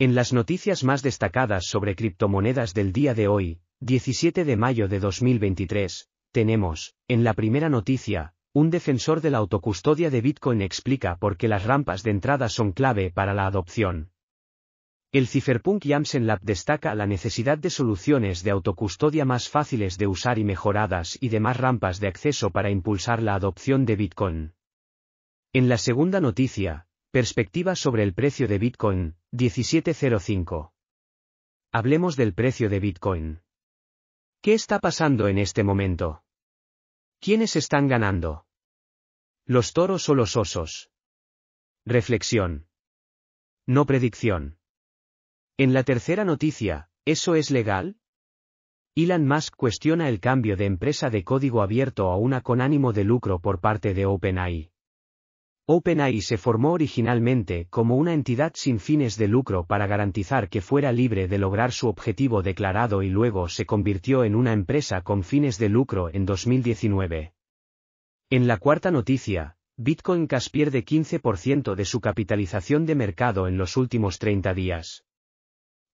En las noticias más destacadas sobre criptomonedas del día de hoy, 17 de mayo de 2023, tenemos, en la primera noticia, un defensor de la autocustodia de Bitcoin explica por qué las rampas de entrada son clave para la adopción. El Cipherpunk Yamsen Lab destaca la necesidad de soluciones de autocustodia más fáciles de usar y mejoradas y de más rampas de acceso para impulsar la adopción de Bitcoin. En la segunda noticia, perspectiva sobre el precio de Bitcoin, 1705. Hablemos del precio de Bitcoin. ¿Qué está pasando en este momento? ¿Quiénes están ganando? ¿Los toros o los osos? Reflexión. No predicción. En la tercera noticia, ¿eso es legal? Elon Musk cuestiona el cambio de empresa de código abierto a una con ánimo de lucro por parte de OpenAI. OpenAI se formó originalmente como una entidad sin fines de lucro para garantizar que fuera libre de lograr su objetivo declarado y luego se convirtió en una empresa con fines de lucro en 2019. En la cuarta noticia, Bitcoin Cash pierde 15% de su capitalización de mercado en los últimos 30 días.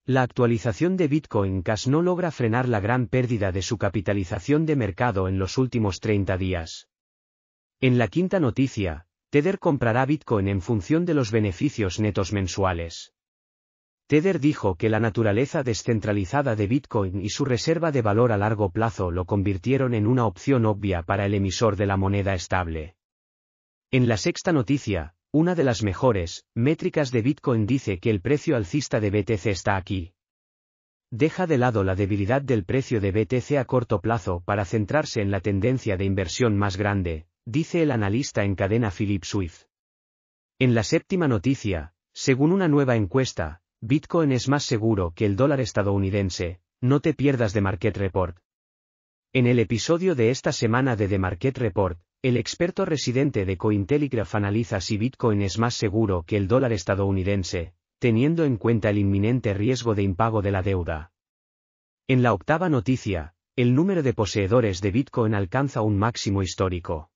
La actualización de Bitcoin Cash no logra frenar la gran pérdida de su capitalización de mercado en los últimos 30 días. En la quinta noticia, Tether comprará Bitcoin en función de los beneficios netos mensuales. Tether dijo que la naturaleza descentralizada de Bitcoin y su reserva de valor a largo plazo lo convirtieron en una opción obvia para el emisor de la moneda estable. En la sexta noticia, una de las mejores métricas de Bitcoin dice que el precio alcista de BTC está aquí. Deja de lado la debilidad del precio de BTC a corto plazo para centrarse en la tendencia de inversión más grande, dice el analista en cadena Philip Swift. En la séptima noticia, según una nueva encuesta, Bitcoin es más seguro que el dólar estadounidense, no te pierdas de Market Report. En el episodio de esta semana de The Market Report, el experto residente de Cointelegraph analiza si Bitcoin es más seguro que el dólar estadounidense, teniendo en cuenta el inminente riesgo de impago de la deuda. En la octava noticia, el número de poseedores de Bitcoin alcanza un máximo histórico.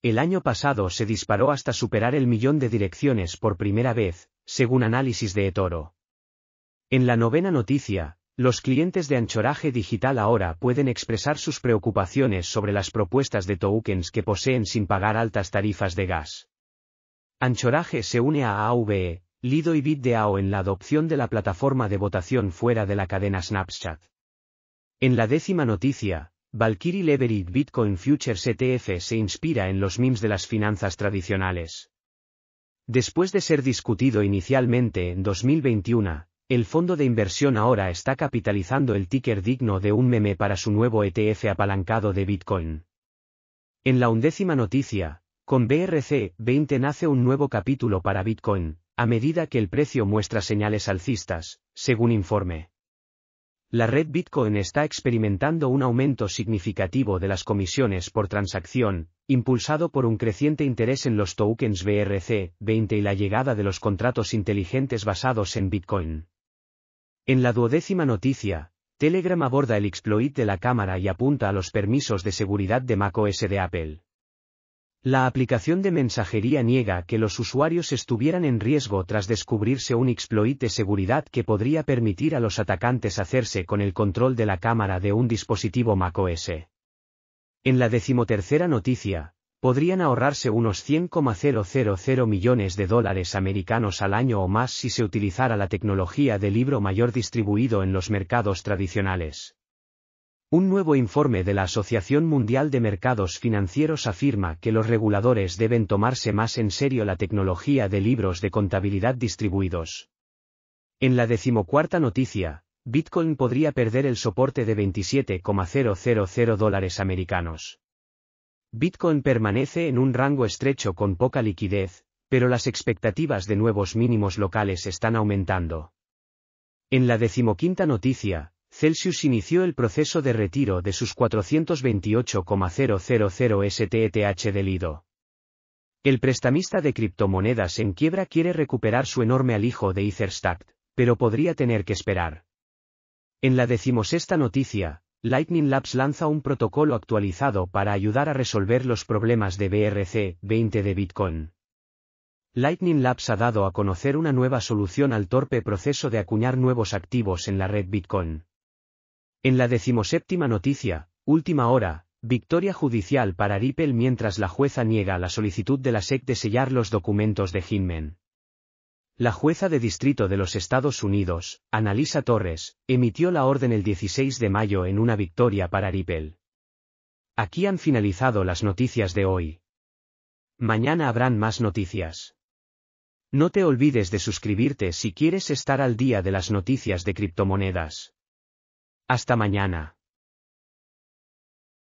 El año pasado se disparó hasta superar el millón de direcciones por primera vez, según análisis de eToro. En la novena noticia, los clientes de anchoraje digital ahora pueden expresar sus preocupaciones sobre las propuestas de tokens que poseen sin pagar altas tarifas de gas. Anchoraje se une a AVE, Lido y BitDAO en la adopción de la plataforma de votación fuera de la cadena Snapchat. En la décima noticia, Valkyrie Leverit Bitcoin Futures ETF se inspira en los memes de las finanzas tradicionales. Después de ser discutido inicialmente en 2021, el fondo de inversión ahora está capitalizando el ticker digno de un meme para su nuevo ETF apalancado de Bitcoin. En la undécima noticia, con BRC 20 nace un nuevo capítulo para Bitcoin, a medida que el precio muestra señales alcistas, según informe. La red Bitcoin está experimentando un aumento significativo de las comisiones por transacción, impulsado por un creciente interés en los tokens BRC20 y la llegada de los contratos inteligentes basados en Bitcoin. En la duodécima noticia, Telegram aborda el exploit de la cámara y apunta a los permisos de seguridad de macOS de Apple. La aplicación de mensajería niega que los usuarios estuvieran en riesgo tras descubrirse un exploit de seguridad que podría permitir a los atacantes hacerse con el control de la cámara de un dispositivo macOS. En la decimotercera noticia, podrían ahorrarse unos 100,000 millones de dólares americanos al año o más si se utilizara la tecnología de libro mayor distribuido en los mercados tradicionales. Un nuevo informe de la Asociación Mundial de Mercados Financieros afirma que los reguladores deben tomarse más en serio la tecnología de libros de contabilidad distribuidos. En la decimocuarta noticia, Bitcoin podría perder el soporte de 27,000 dólares americanos. Bitcoin permanece en un rango estrecho con poca liquidez, pero las expectativas de nuevos mínimos locales están aumentando. En la decimoquinta noticia, Celsius inició el proceso de retiro de sus 428,000 STTH del IDO. El prestamista de criptomonedas en quiebra quiere recuperar su enorme alijo de Etherstack, pero podría tener que esperar. En la decimosexta noticia, Lightning Labs lanza un protocolo actualizado para ayudar a resolver los problemas de BRC 20 de Bitcoin. Lightning Labs ha dado a conocer una nueva solución al torpe proceso de acuñar nuevos activos en la red Bitcoin. En la decimoséptima noticia, última hora, victoria judicial para Ripple mientras la jueza niega la solicitud de la SEC de sellar los documentos de Hinman. La jueza de distrito de los Estados Unidos, Analisa Torres, emitió la orden el 16 de mayo en una victoria para Ripple. Aquí han finalizado las noticias de hoy. Mañana habrán más noticias. No te olvides de suscribirte si quieres estar al día de las noticias de criptomonedas. Hasta mañana.